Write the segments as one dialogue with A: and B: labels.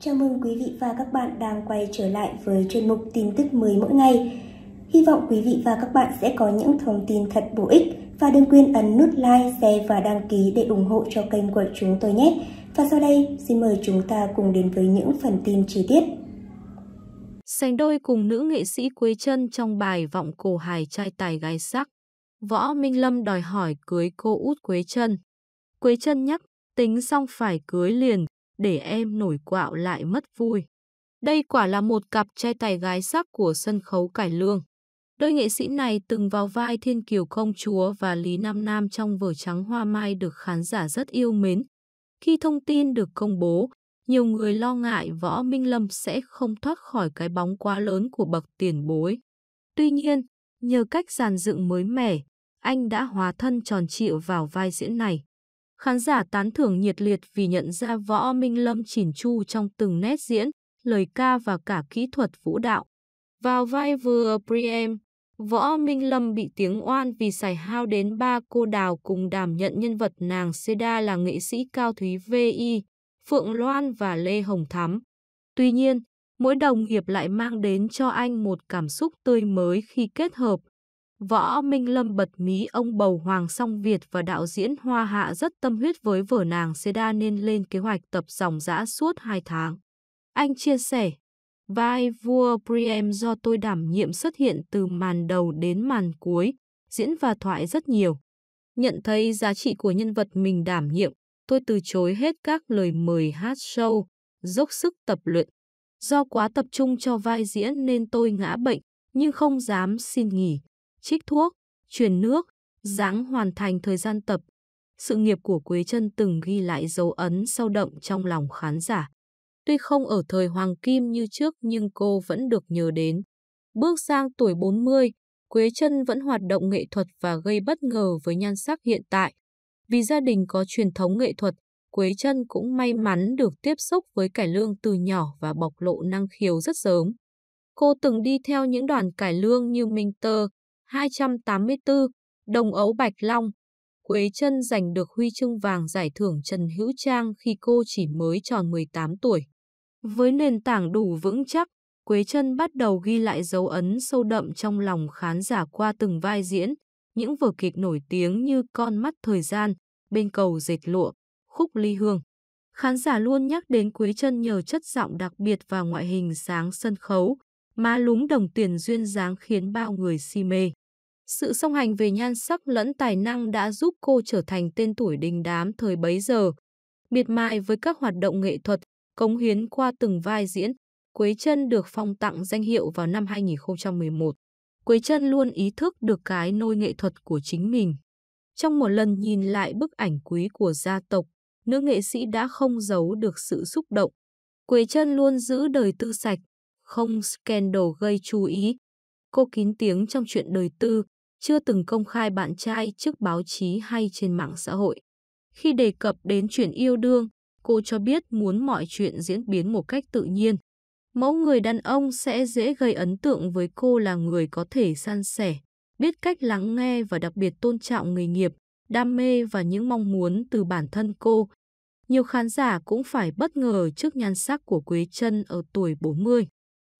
A: Chào mừng quý vị và các bạn đang quay trở lại với chuyên mục tin tức mới mỗi ngày. Hy vọng quý vị và các bạn sẽ có những thông tin thật bổ ích và đừng quên ấn nút like, share và đăng ký để ủng hộ cho kênh của chúng tôi nhé. Và sau đây, xin mời chúng ta cùng đến với những phần tin chi tiết. Sánh đôi cùng nữ nghệ sĩ Quế chân trong bài Vọng cổ hài trai tài gái sắc. Võ Minh Lâm đòi hỏi cưới cô út Quế chân. Quế chân nhắc, tính xong phải cưới liền, để em nổi quạo lại mất vui. Đây quả là một cặp trai tài gái sắc của sân khấu cải lương. Đôi nghệ sĩ này từng vào vai Thiên Kiều Công Chúa và Lý Nam Nam trong vở Trắng Hoa Mai được khán giả rất yêu mến. Khi thông tin được công bố, nhiều người lo ngại Võ Minh Lâm sẽ không thoát khỏi cái bóng quá lớn của bậc tiền bối. Tuy nhiên, nhờ cách giàn dựng mới mẻ, anh đã hòa thân tròn trịa vào vai diễn này. Khán giả tán thưởng nhiệt liệt vì nhận ra võ Minh Lâm chỉn chu trong từng nét diễn, lời ca và cả kỹ thuật vũ đạo. Vào vai vừa Priem, võ Minh Lâm bị tiếng oan vì xài hao đến ba cô đào cùng đảm nhận nhân vật nàng Seda là nghệ sĩ Cao Thúy V.I., Phượng Loan và Lê Hồng Thắm. Tuy nhiên, mỗi đồng hiệp lại mang đến cho anh một cảm xúc tươi mới khi kết hợp Võ Minh Lâm bật mí ông bầu Hoàng Song Việt và đạo diễn Hoa Hạ rất tâm huyết với vở nàng Seda nên lên kế hoạch tập dòng dã suốt 2 tháng. Anh chia sẻ, vai vua Priem do tôi đảm nhiệm xuất hiện từ màn đầu đến màn cuối, diễn và thoại rất nhiều. Nhận thấy giá trị của nhân vật mình đảm nhiệm, tôi từ chối hết các lời mời hát show, dốc sức tập luyện. Do quá tập trung cho vai diễn nên tôi ngã bệnh, nhưng không dám xin nghỉ trích thuốc, truyền nước, dáng hoàn thành thời gian tập. Sự nghiệp của Quế Trân từng ghi lại dấu ấn sâu đậm trong lòng khán giả. Tuy không ở thời hoàng kim như trước nhưng cô vẫn được nhớ đến. Bước sang tuổi 40, Quế Trân vẫn hoạt động nghệ thuật và gây bất ngờ với nhan sắc hiện tại. Vì gia đình có truyền thống nghệ thuật, Quế Trân cũng may mắn được tiếp xúc với cải lương từ nhỏ và bộc lộ năng khiếu rất sớm. Cô từng đi theo những đoàn cải lương như Minh Tơ, 284, Đồng Ấu Bạch Long. Quế Trân giành được huy chương vàng giải thưởng Trần Hữu Trang khi cô chỉ mới tròn 18 tuổi. Với nền tảng đủ vững chắc, Quế Trân bắt đầu ghi lại dấu ấn sâu đậm trong lòng khán giả qua từng vai diễn, những vở kịch nổi tiếng như Con mắt thời gian, Bên cầu dệt lụa, Khúc ly hương. Khán giả luôn nhắc đến Quế Trân nhờ chất giọng đặc biệt và ngoại hình sáng sân khấu, má lúng đồng tiền duyên dáng khiến bao người si mê. Sự song hành về nhan sắc lẫn tài năng đã giúp cô trở thành tên tuổi đình đám thời bấy giờ. Miệt mại với các hoạt động nghệ thuật, cống hiến qua từng vai diễn, Quế Trân được phong tặng danh hiệu vào năm 2011. Quế Trân luôn ý thức được cái nôi nghệ thuật của chính mình. Trong một lần nhìn lại bức ảnh quý của gia tộc, nữ nghệ sĩ đã không giấu được sự xúc động. Quế Trân luôn giữ đời tư sạch, không scandal gây chú ý. Cô kín tiếng trong chuyện đời tư, chưa từng công khai bạn trai trước báo chí hay trên mạng xã hội. Khi đề cập đến chuyện yêu đương, cô cho biết muốn mọi chuyện diễn biến một cách tự nhiên. Mẫu người đàn ông sẽ dễ gây ấn tượng với cô là người có thể san sẻ, biết cách lắng nghe và đặc biệt tôn trọng nghề nghiệp, đam mê và những mong muốn từ bản thân cô. Nhiều khán giả cũng phải bất ngờ trước nhan sắc của Quế Trân ở tuổi 40.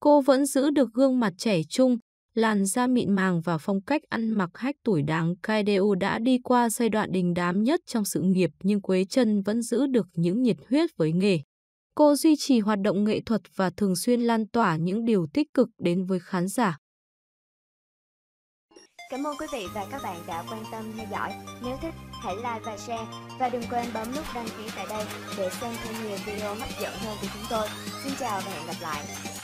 A: Cô vẫn giữ được gương mặt trẻ trung, làn da mịn màng và phong cách ăn mặc hách tuổi đáng Kaideo đã đi qua giai đoạn đình đám nhất trong sự nghiệp nhưng Quế Trân vẫn giữ được những nhiệt huyết với nghề. Cô duy trì hoạt động nghệ thuật và thường xuyên lan tỏa những điều tích cực đến với khán giả. Cảm ơn quý vị và các bạn đã quan tâm theo dõi. Nếu thích, hãy like và share. Và đừng quên bấm nút đăng ký tại đây để xem thêm nhiều video hấp dẫn hơn của chúng tôi. Xin chào và hẹn gặp lại.